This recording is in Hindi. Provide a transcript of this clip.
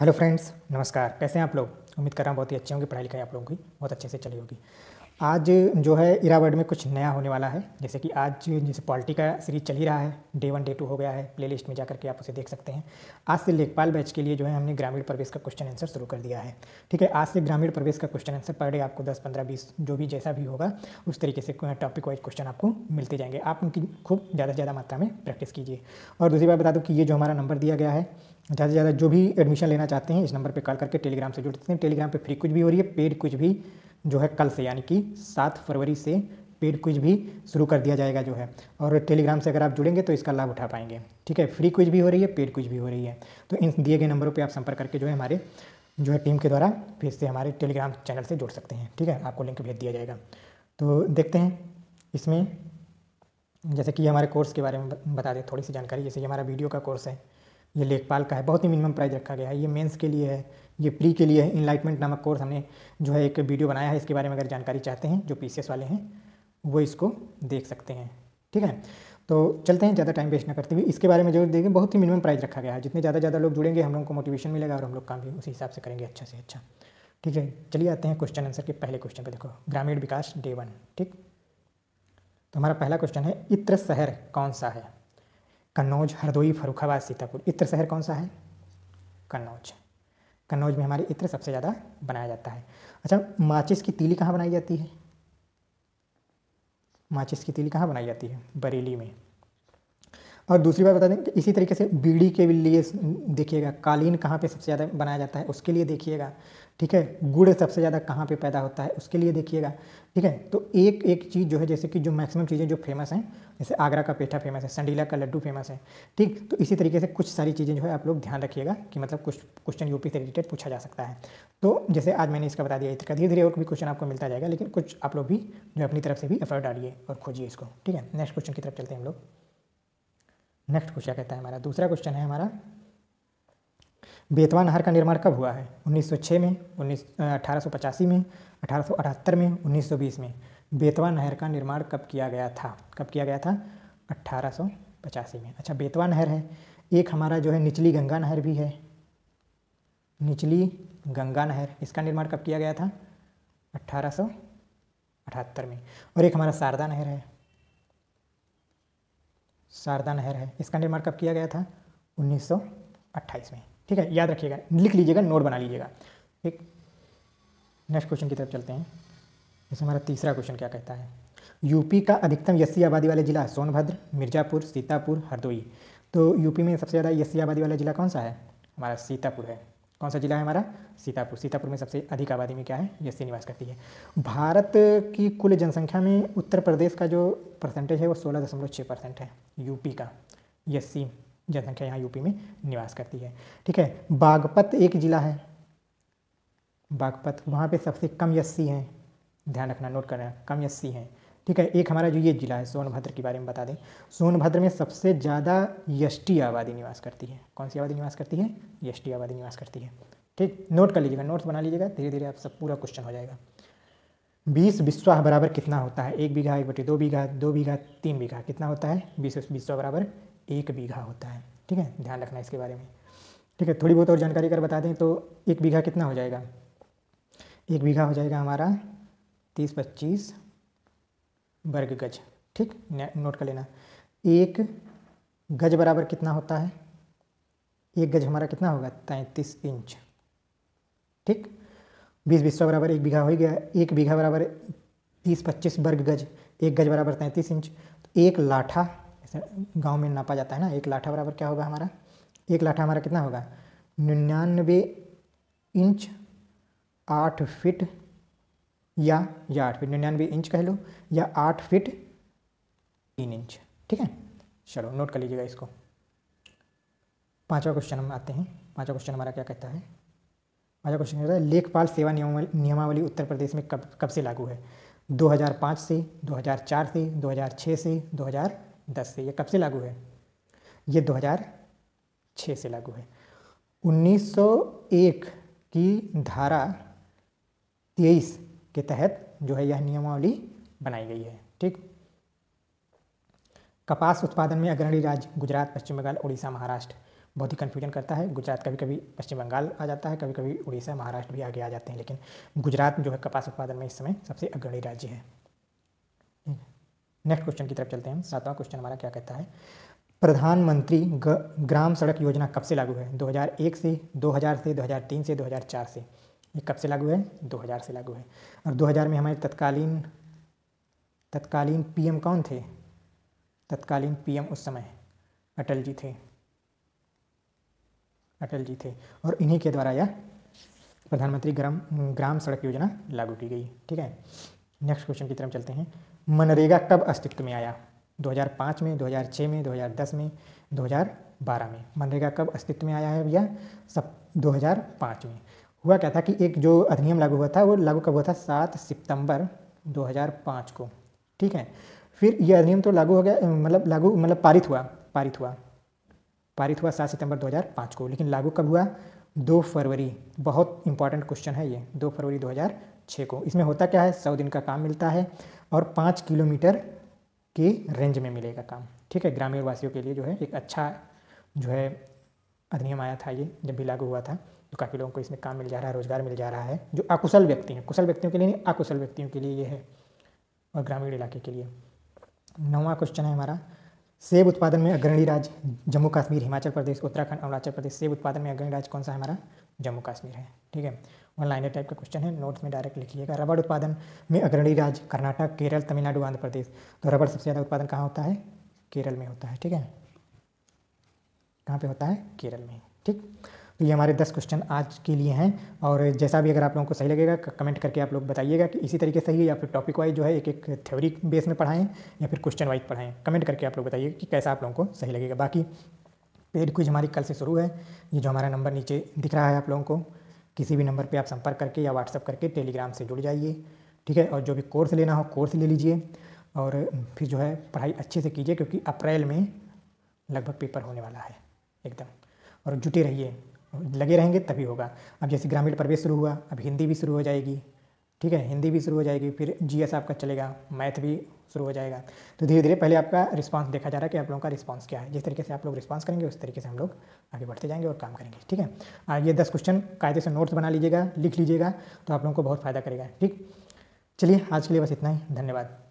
हेलो फ्रेंड्स नमस्कार कैसे हैं आप लोग उम्मीद कर रहा हूँ बहुत ही अच्छे होंगे पढ़ाई लिखाई आप लोगों की बहुत अच्छे से चली होगी आज जो है इरावर्ड में कुछ नया होने वाला है जैसे कि आज जैसे पॉलिटी का सीरीज चल ही रहा है डे वन डे टू हो गया है प्लेलिस्ट में जाकर के आप उसे देख सकते हैं आज से लेखपाल बैच के लिए जो है हमने ग्रामीण प्रवेश का क्वेश्चन आंसर शुरू कर दिया है ठीक है आज से ग्रामीण प्रवेश का क्वेश्चन आंसर पर डे आपको दस पंद्रह बीस जो भी जैसा भी होगा उस तरीके से टॉपिक वाइज क्वेश्चन आपको मिलते जाएंगे आप उनकी खूब ज़्यादा से ज़्यादा मात्रा में प्रैक्टिस कीजिए और दूसरी बात बता दूँ कि ये जो हमारा नंबर दिया गया है ज़्यादा से ज़्यादा जो भी एडमिशन लेना चाहते हैं इस नंबर पर कॉल करके टेलीग्राम से जुड़ सकते हैं टेलीग्राम पर फ्री कुछ भी हो रही है पेड कुछ भी जो है कल से यानी कि सात फरवरी से पेड क्विज भी शुरू कर दिया जाएगा जो है और टेलीग्राम से अगर आप जुड़ेंगे तो इसका लाभ उठा पाएंगे ठीक है फ्री क्विज भी हो रही है पेड क्विज भी हो रही है तो इन दिए गए नंबरों पर आप संपर्क करके जो है हमारे जो है टीम के द्वारा फिर से हमारे टेलीग्राम चैनल से जुड़ सकते हैं ठीक है आपको लिंक भेज दिया जाएगा तो देखते हैं इसमें जैसे कि हमारे कोर्स के बारे में बता दें थोड़ी सी जानकारी जैसे कि हमारा वीडियो का कोर्स है ये लेखपाल का है बहुत ही मिनिमम प्राइस रखा गया है ये मेंस के लिए है ये प्री के लिए है इनलाइटमेंट नामक कोर्स हमने जो है एक वीडियो बनाया है इसके बारे में अगर जानकारी चाहते हैं जो पी वाले हैं वो इसको देख सकते हैं ठीक है तो चलते हैं ज़्यादा टाइम वेस्ट ना करते हुए इसके बारे में जरूर देखें बहुत ही मिनिमम प्राइस रखा गया है जितने ज़्यादा ज़्यादा लोग जुड़ेंगे हम लोग को मोटिवेशन मिलेगा और हम लोग काम भी उसी हिसाब से करेंगे अच्छा से अच्छा ठीक है चलिए आते हैं क्वेश्चन आंसर के पहले क्वेश्चन पर देखो ग्रामीण विकास डे वन ठीक तो हमारा पहला क्वेश्चन है इत्र शहर कौन सा है कन्नौज हरदोई फरुखाबाद सीतापुर इत्र शहर कौन सा है कन्नौज कन्नौज में हमारे इत्र सबसे ज़्यादा बनाया जाता है अच्छा माचिस की तीली कहाँ बनाई जाती है माचिस की तीली कहाँ बनाई जाती है बरेली में और दूसरी बात बता दें कि इसी तरीके से बीड़ी के लिए देखिएगा कालीन कहाँ पे सबसे ज़्यादा बनाया जाता है उसके लिए देखिएगा ठीक है गुड़ सबसे ज़्यादा कहाँ पे पैदा होता है उसके लिए देखिएगा ठीक है तो एक एक चीज़ जो है जैसे कि जो मैक्सिमम चीज़ें जो फेमस हैं जैसे आगरा का पेठा फेमस है संडीला का लड्डू फेमस है ठीक तो इसी तरीके से कुछ सारी चीज़ें जो है आप लोग ध्यान रखिएगा कि मतलब कुछ क्वेश्चन यूपी से रिलेटेड पूछा जा सकता है तो जैसे आज मैंने इसका बता दिया इसका धीरे धीरे और भी क्वेश्चन आपको मिलता जाएगा लेकिन कुछ आप लोग भी जो अपनी तरफ से भी एफर्ट डालिए और खोजिए इसको ठीक है नेक्स्ट क्वेश्चन की तरफ चलते हैं हम लोग नेक्स्ट क्वेश्चन कहता है हमारा दूसरा क्वेश्चन है हमारा बेतवा नहर का निर्माण कब हुआ है 1906 में उन्नीस में अठारह में 1920 में बेतवा नहर का निर्माण कब किया गया था कब किया गया था अट्ठारह में अच्छा बेतवा नहर है एक हमारा जो है निचली गंगा नहर भी है निचली गंगा नहर इसका निर्माण कब किया गया था अट्ठारह में और एक हमारा शारदा नहर है शारदा नहर है इसका निर्माण कब किया गया था 1928 में ठीक है याद रखिएगा लिख लीजिएगा नोट बना लीजिएगा ठीक नेक्स्ट क्वेश्चन की तरफ चलते हैं जैसे हमारा तीसरा क्वेश्चन क्या कहता है यूपी का अधिकतम यस्सी आबादी वाले जिला सोनभद्र मिर्जापुर सीतापुर हरदोई तो यूपी में सबसे ज़्यादा यस्सी आबादी वाला जिला कौन सा है हमारा सीतापुर है कौन सा जिला है हमारा सीतापुर सीतापुर में सबसे अधिक आबादी में क्या है यस्सी निवास करती है भारत की कुल जनसंख्या में उत्तर प्रदेश का जो परसेंटेज है वो सोलह दशमलव छः परसेंट है यूपी का यस्सी जनसंख्या यहाँ यूपी में निवास करती है ठीक है बागपत एक ज़िला है बागपत वहाँ पे सबसे कम यस्सी हैं ध्यान रखना नोट करना कम यस्सी हैं ठीक है एक हमारा जो ये ज़िला है सोनभद्र के बारे में बता दें सोनभद्र में सबसे ज़्यादा यष्टी आबादी निवास करती है कौन सी आबादी निवास करती है यष्टी आबादी निवास करती है ठीक नोट कर लीजिएगा नोट्स बना लीजिएगा धीरे धीरे आप सब पूरा क्वेश्चन हो जाएगा बीस बिस्वा बराबर कितना होता है एक बीघा एक बटे दो बीघा दो बीघा तीन बीघा कितना होता है बीस बिस्वा बराबर एक बीघा होता है ठीक है ध्यान रखना इसके बारे में ठीक है थोड़ी बहुत और जानकारी अगर बता दें तो एक बीघा कितना हो जाएगा एक बीघा हो जाएगा हमारा तीस पच्चीस वर्ग गज ठीक नोट कर लेना एक गज बराबर कितना होता है एक गज हमारा कितना होगा तैंतीस इंच ठीक बीस बीस सौ बराबर एक बीघा हो गया एक बीघा बराबर तीस पच्चीस वर्ग गज एक गज बराबर तैंतीस इंच तो एक लाठा गांव में नापा जाता है ना एक लाठा बराबर क्या होगा हमारा एक लाठा हमारा कितना होगा निन्यानवे इंच आठ फिट या या आठ फिट निन्यानवे इंच कह लो या आठ फिट तीन इंच ठीक है चलो नोट कर लीजिएगा इसको पांचवा क्वेश्चन हम आते हैं पांचवा क्वेश्चन हमारा क्या कहता है पांचवा क्वेश्चन कहता है लेखपाल सेवा नियमावली उत्तर प्रदेश में कब कब से लागू है 2005 से 2004 से 2006 से 2010 से ये कब से लागू है ये 2006 से लागू है 1901 की धारा तेईस के तहत जो है यह नियमावली बनाई गई है ठीक कपास उत्पादन में अग्रणी राज्य गुजरात पश्चिम बंगाल उड़ीसा महाराष्ट्र बहुत ही कन्फ्यूजन करता है गुजरात कभी कभी पश्चिम बंगाल आ जाता है कभी कभी उड़ीसा महाराष्ट्र भी आगे आ जाते हैं लेकिन गुजरात जो है कपास उत्पादन में इस समय सबसे अग्रणी राज्य है नेक्स्ट क्वेश्चन की तरफ चलते हैं सातवां क्वेश्चन हमारा क्या कहता है प्रधानमंत्री ग्राम सड़क योजना कब से लागू है 2001 से 2000 से 2003 से 2004 से ये कब से लागू है 2000 से लागू है और 2000 में हमारे तत्कालीन तत्कालीन पीएम कौन थे तत्कालीन पीएम उस समय अटल जी थे अटल जी थे और इन्हीं के द्वारा यह प्रधानमंत्री ग्राम ग्राम सड़क योजना लागू की गई ठीक है नेक्स्ट क्वेश्चन की तरफ चलते हैं मनरेगा कब अस्तित्व में आया 2005 में 2006 में 2010 में 2012 में मनरेगा कब अस्तित्व में आया है भैया सब 2005 में हुआ क्या था कि एक जो अधिनियम लागू हुआ था वो लागू कब हुआ था सात सितंबर 2005 को ठीक है फिर यह अधिनियम तो लागू हो गया मतलब लागू मतलब पारित हुआ पारित हुआ पारित हुआ सात सितंबर 2005 को लेकिन लागू कब हुआ दो फरवरी बहुत इंपॉर्टेंट क्वेश्चन है ये दो फरवरी 2006 को इसमें होता क्या है सौ दिन का काम मिलता है और पाँच किलोमीटर के रेंज में मिलेगा काम ठीक है ग्रामीण वासियों के लिए जो है एक अच्छा जो है अधिनियम आया था ये जब भी लागू हुआ था तो काफ़ी लोगों को इसमें काम मिल जा रहा है रोज़गार मिल जा रहा है जो अकुशल व्यक्ति हैं कुशल व्यक्तियों के लिए नहीं अकुशल व्यक्तियों के लिए ये है और ग्रामीण इलाके के लिए नौवा क्वेश्चन है हमारा सेब उत्पादन में अग्रणी राज्य जम्मू कश्मीर हिमाचल प्रदेश उत्तराखंड अरुणाचल प्रदेश सेब उत्पादन में अग्रणी राज्य कौन सा है हमारा जम्मू कश्मीर है ठीक है वन लाइनर टाइप का क्वेश्चन है नोट्स में डायरेक्ट लिखिएगा रबड़ उत्पादन में अग्रणी राज्य कर्नाटक केरल तमिलनाडु आंध्र प्रदेश तो रबड़ सबसे ज़्यादा उत्पादन कहाँ होता है केरल में होता है ठीक है कहाँ पे होता है केरल में ठीक तो ये हमारे दस क्वेश्चन आज के लिए हैं और जैसा भी अगर आप लोगों को सही लगेगा कमेंट करके आप लोग बताइएगा कि इसी तरीके से ही या फिर टॉपिक वाइज जो है एक एक थ्योरी बेस में पढ़ाएँ या फिर क्वेश्चन वाइज पढ़ाएँ कमेंट करके आप लोग बताइए कि कैसा आप लोगों को सही लगेगा बाकी पेड क्विज हमारी कल से शुरू है ये जो हमारा नंबर नीचे दिख रहा है आप लोगों को किसी भी नंबर पर आप संपर्क करके या व्हाट्सअप करके टेलीग्राम से जुड़ जाइए ठीक है और जो भी कोर्स लेना हो कोर्स ले लीजिए और फिर जो है पढ़ाई अच्छे से कीजिए क्योंकि अप्रैल में लगभग पेपर होने वाला है एकदम और जुटे रहिए लगे रहेंगे तभी होगा अब जैसे ग्रामीण प्रवेश शुरू हुआ अब हिंदी भी शुरू हो जाएगी ठीक है हिंदी भी शुरू हो जाएगी फिर जी आपका चलेगा मैथ भी शुरू हो जाएगा तो धीरे धीरे पहले आपका रिस्पांस देखा जा रहा है कि आप लोगों का रिस्पांस क्या है जिस तरीके से आप लोग रिस्पांस करेंगे उस तरीके से हम लोग आगे बढ़ते जाएंगे और काम करेंगे ठीक है ये दस क्वेश्चन कायदे से नोट्स बना लीजिएगा लिख लीजिएगा तो आप लोगों को बहुत फ़ायदा करेगा ठीक चलिए आज के लिए बस इतना ही धन्यवाद